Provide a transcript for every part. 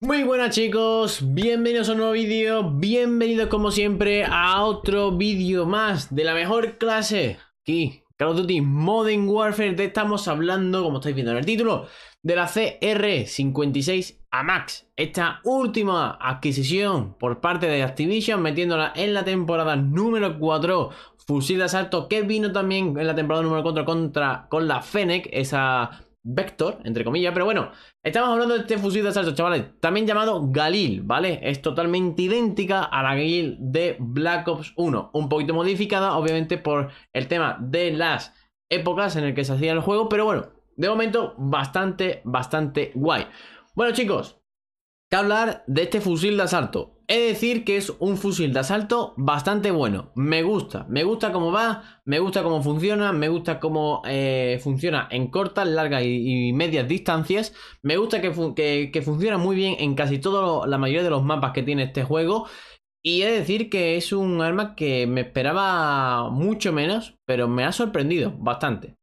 Muy buenas chicos, bienvenidos a un nuevo vídeo, bienvenidos como siempre a otro vídeo más de la mejor clase aquí, Call of Duty Modern Warfare, te estamos hablando, como estáis viendo en el título, de la CR56 a Max, esta última adquisición por parte de Activision, metiéndola en la temporada número 4, fusil de asalto, que vino también en la temporada número 4 contra, con la Fennec, esa Vector, entre comillas, pero bueno, estamos hablando de este fusil de asalto, chavales, también llamado Galil, ¿vale? Es totalmente idéntica a la Galil de Black Ops 1, un poquito modificada, obviamente, por el tema de las épocas en el que se hacía el juego, pero bueno, de momento, bastante, bastante guay. Bueno, chicos, que hablar de este fusil de asalto. He decir que es un fusil de asalto bastante bueno. Me gusta, me gusta cómo va, me gusta cómo funciona, me gusta cómo eh, funciona en cortas, largas y, medias distancias. Me gusta que, funciona muy bien en casi toda la mayoría de los mapas que tiene este juego. Y he decir que es un arma que me esperaba mucho menos, pero me ha sorprendido bastante.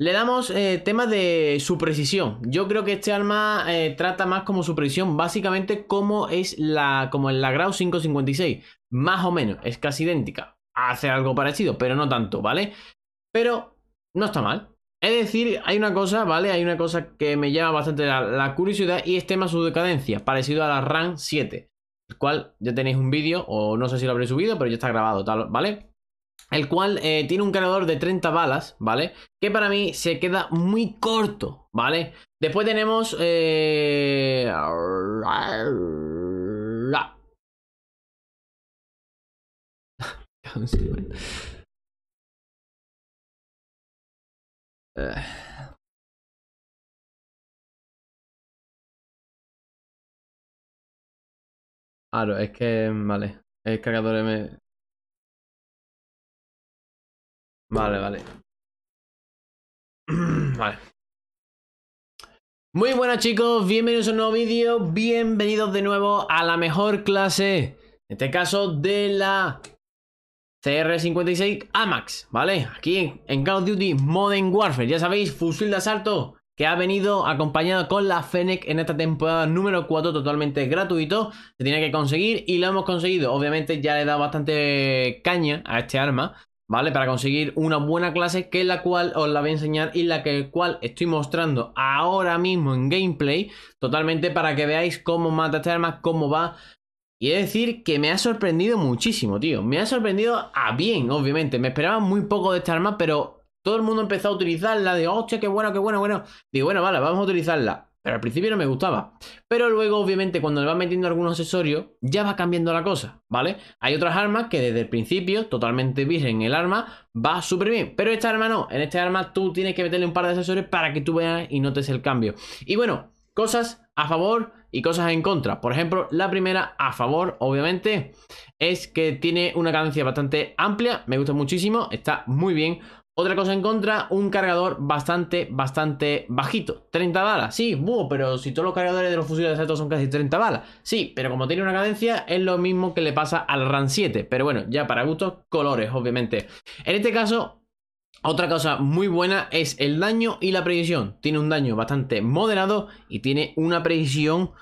Le damos eh, tema temas de su precisión. Yo creo que este arma eh, trata más como su precisión, básicamente como es la, como en la Grau 556. Más o menos, es casi idéntica. Hace algo parecido, pero no tanto, ¿vale? Pero no está mal. Es decir, hay una cosa, ¿vale? Hay una cosa que me llama bastante la, curiosidad y es tema su decadencia, parecido a la RAN 7. El cual ya tenéis un vídeo, o no sé si lo habré subido, pero ya está grabado, tal, ¿vale? el cual eh, tiene un cargador de 30 balas, ¿vale? Que para mí se queda muy corto, ¿vale? Después tenemos... Eh... Claro, es que... Vale, el cargador M... Vale, vale. vale. Muy buenas chicos, bienvenidos a un nuevo vídeo, bienvenidos de nuevo a la mejor clase, en este caso de la CR56 AMAX, ¿vale? Aquí en Call of Duty Modern Warfare, ya sabéis, fusil de asalto que ha venido acompañado con la Fennec en esta temporada número 4 totalmente gratuito, se tiene que conseguir y lo hemos conseguido, obviamente ya le he dado bastante caña a este arma, ¿vale? Para conseguir una buena clase que es la cual os la voy a enseñar y la que cual estoy mostrando ahora mismo en gameplay, totalmente para que veáis cómo mata este arma, cómo va. Y decir que me ha sorprendido muchísimo, tío. Me ha sorprendido a bien, obviamente. Me esperaba muy poco de esta arma, pero todo el mundo empezó a utilizarla de, hostia, qué bueno, qué bueno, bueno. Digo, bueno, vale, vamos a utilizarla al principio no me gustaba. Pero luego, obviamente, cuando le vas metiendo algún accesorio ya va cambiando la cosa, ¿vale? Hay otras armas que desde el principio, totalmente virgen el arma, va súper bien. Pero esta arma no. En este arma tú tienes que meterle un par de accesorios para que tú veas y notes el cambio. Y bueno, cosas a favor y cosas en contra. Por ejemplo, la primera a favor, obviamente, es que tiene una cadencia bastante amplia. Me gusta muchísimo, está muy bien otra cosa en contra, un cargador bastante, bastante bajito. 30 balas, sí, pero si todos los cargadores de los fusiles de asalto son casi 30 balas. Sí, pero como tiene una cadencia, es lo mismo que le pasa al RAN 7. Pero bueno, ya para gustos, colores, obviamente. En este caso, otra cosa muy buena es el daño y la precisión. Tiene un daño bastante moderado y tiene una precisión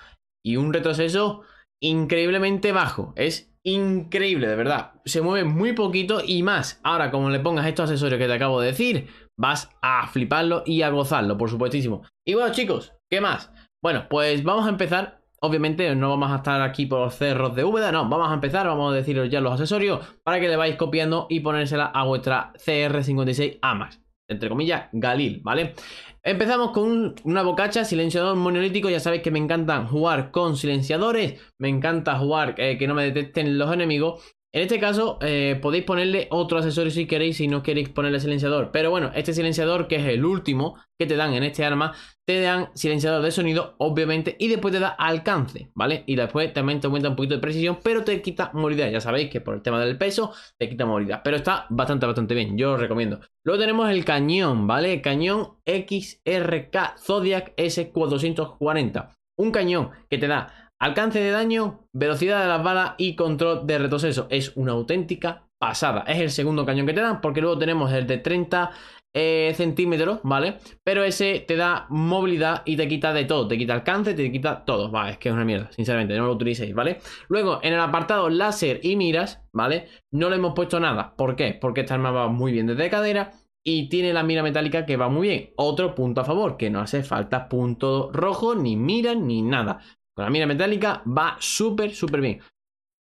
y un retroceso increíblemente bajo. Es increíble, de verdad. Se mueve muy poquito y más. Ahora, como le pongas estos accesorios que te acabo de decir, vas a fliparlo y a gozarlo, por supuestísimo. Y bueno, chicos, ¿qué más? Bueno, pues vamos a empezar. Obviamente no vamos a estar aquí por cerros de Úbeda, no, vamos a empezar, vamos a deciros ya los accesorios para que le vais copiando y ponérsela a vuestra CR56 AMAX entre comillas, Galil, ¿vale? Empezamos con una bocacha, silenciador monolítico. Ya sabéis que me encanta jugar con silenciadores. Me encanta jugar eh, que no me detecten los enemigos. En este caso, eh, podéis ponerle otro accesorio si queréis, si no queréis ponerle silenciador. Pero bueno, este silenciador, que es el último que te dan en este arma, te dan silenciador de sonido, obviamente, y después te da alcance, ¿vale? Y después también te aumenta un poquito de precisión, pero te quita movilidad. Ya sabéis que por el tema del peso, te quita movilidad. Pero está bastante, bastante bien, yo lo recomiendo. Luego tenemos el cañón, ¿vale? cañón XRK Zodiac S440. Un cañón que te da Alcance de daño, velocidad de las balas y control de retroceso. Es una auténtica pasada. Es el segundo cañón que te dan, porque luego tenemos el de 30 eh, centímetros, ¿vale? Pero ese te da movilidad y te quita de todo. Te quita alcance, te quita todo. Vale, es que es una mierda, sinceramente, no lo utilicéis, ¿vale? Luego, en el apartado láser y miras, ¿vale? No le hemos puesto nada. ¿Por qué? Porque esta arma va muy bien desde cadera y tiene la mira metálica que va muy bien. Otro punto a favor, que no hace falta punto rojo, ni mira, ni nada. Con la mira metálica va súper, súper bien.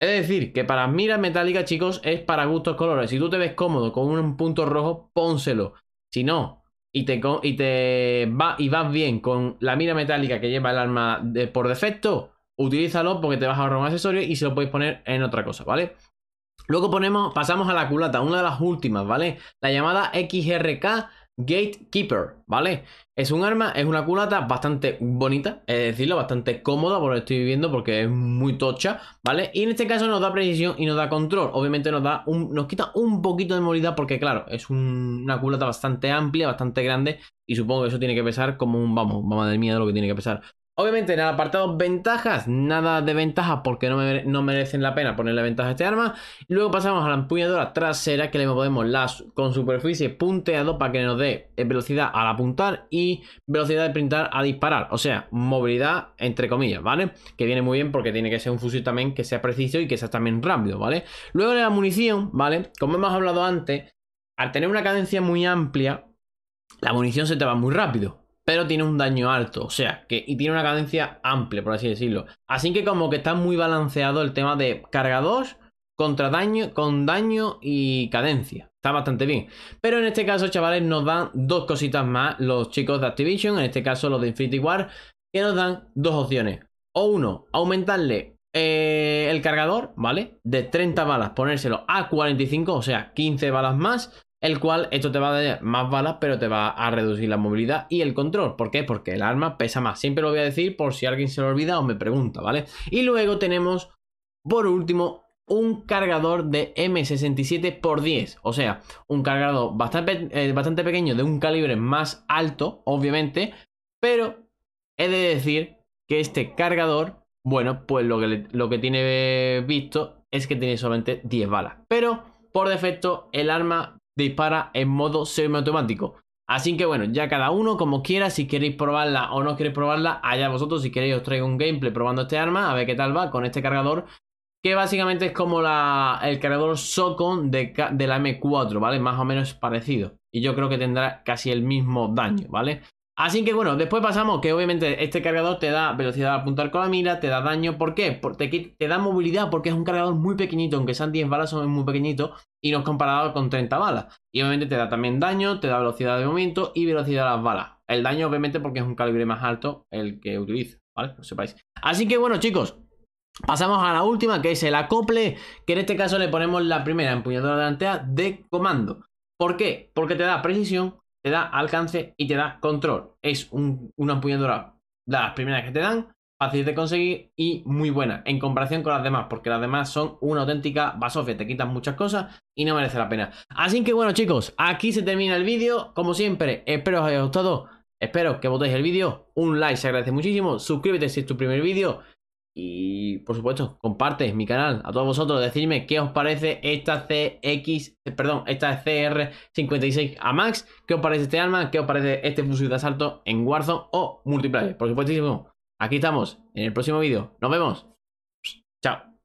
Es decir, que para miras metálicas, chicos, es para gustos colores. Si tú te ves cómodo con un punto rojo, pónselo. Si no, y te, y te va, y vas bien con la mira metálica que lleva el arma de, por defecto, utilízalo porque te vas a ahorrar un accesorio y se lo puedes poner en otra cosa, ¿vale? Luego ponemos, pasamos a la culata, una de las últimas, ¿vale? La llamada XRK Gatekeeper, ¿vale? Es un arma, es una culata bastante bonita, es decirlo, bastante cómoda, por lo que estoy viviendo, porque es muy tocha, ¿vale? Y en este caso nos da precisión y nos da control. Obviamente nos da un, nos quita un poquito de movilidad, porque claro, es una culata bastante amplia, bastante grande, y supongo que eso tiene que pesar como un, vamos, vamos de mía de lo que tiene que pesar. Obviamente en el apartado ventajas, nada de ventajas porque no, merecen la pena ponerle ventaja a este arma. Luego pasamos a la empuñadora trasera que le movemos las con superficie punteado para que nos dé eh, velocidad al apuntar y velocidad de pintar a disparar. O sea, movilidad entre comillas, ¿vale? Que viene muy bien porque tiene que ser un fusil también que sea preciso y que sea también rápido, ¿vale? Luego en la munición, ¿vale? Como hemos hablado antes, al tener una cadencia muy amplia, la munición se te va muy rápido, pero tiene un daño alto, o sea, que y tiene una cadencia amplia, por así decirlo. Así que como que está muy balanceado el tema de cargador contra daño, con daño y cadencia. Está bastante bien. Pero en este caso, chavales, nos dan dos cositas más los chicos de Activision, en este caso los de Infinity War, que nos dan dos opciones. O uno, aumentarle eh, el cargador, ¿vale? De 30 balas, ponérselo a 45, o sea, 15 balas más el cual esto te va a dar más balas, pero te va a reducir la movilidad y el control. ¿Por qué? Porque el arma pesa más. Siempre lo voy a decir por si alguien se lo olvida o me pregunta, ¿vale? Y luego tenemos, por último, un cargador de M67 por 10. O sea, un cargador bastante, eh, bastante pequeño de un calibre más alto, obviamente. Pero he de decir que este cargador, bueno, pues lo que, lo que tiene visto es que tiene solamente 10 balas. Pero por defecto el arma dispara en modo semiautomático. Así que bueno, ya cada uno como quiera, si queréis probarla o no queréis probarla, allá vosotros, si queréis os traigo un gameplay probando este arma, a ver qué tal va con este cargador, que básicamente es como la, el cargador Socon de, la M4, ¿vale? Más o menos parecido, y yo creo que tendrá casi el mismo daño, ¿vale? Así que bueno, después pasamos que obviamente este cargador te da velocidad de apuntar con la mira, te da daño, ¿por qué? te, te da movilidad porque es un cargador muy pequeñito, aunque sean 10 balas son muy pequeñitos, y nos comparado con 30 balas. Y obviamente te da también daño, te da velocidad de movimiento y velocidad de las balas. El daño obviamente porque es un calibre más alto el que utiliza, ¿vale? sepáis. Así que bueno chicos, Pasamos a la última, que es el acople, que en este caso le ponemos la primera empuñadura delantera de comando. ¿Por qué? Porque te da precisión, te da alcance y te da control. Es una empuñadura de las primeras que te dan, fácil de conseguir y muy buena en comparación con las demás, porque las demás son una auténtica basofia, te quitan muchas cosas y no merece la pena. Así que bueno chicos, aquí se termina el vídeo, como siempre, espero os haya gustado, espero que votéis el vídeo, un like se agradece muchísimo, suscríbete si es tu primer vídeo y por supuesto, comparte mi canal a todos vosotros, decidme qué os parece esta CX, perdón, esta CR56 a Max qué os parece este arma, qué os parece este fusil de asalto en Warzone o multiplayer, por supuestísimo. Aquí estamos, en el próximo vídeo. Nos vemos. Chao.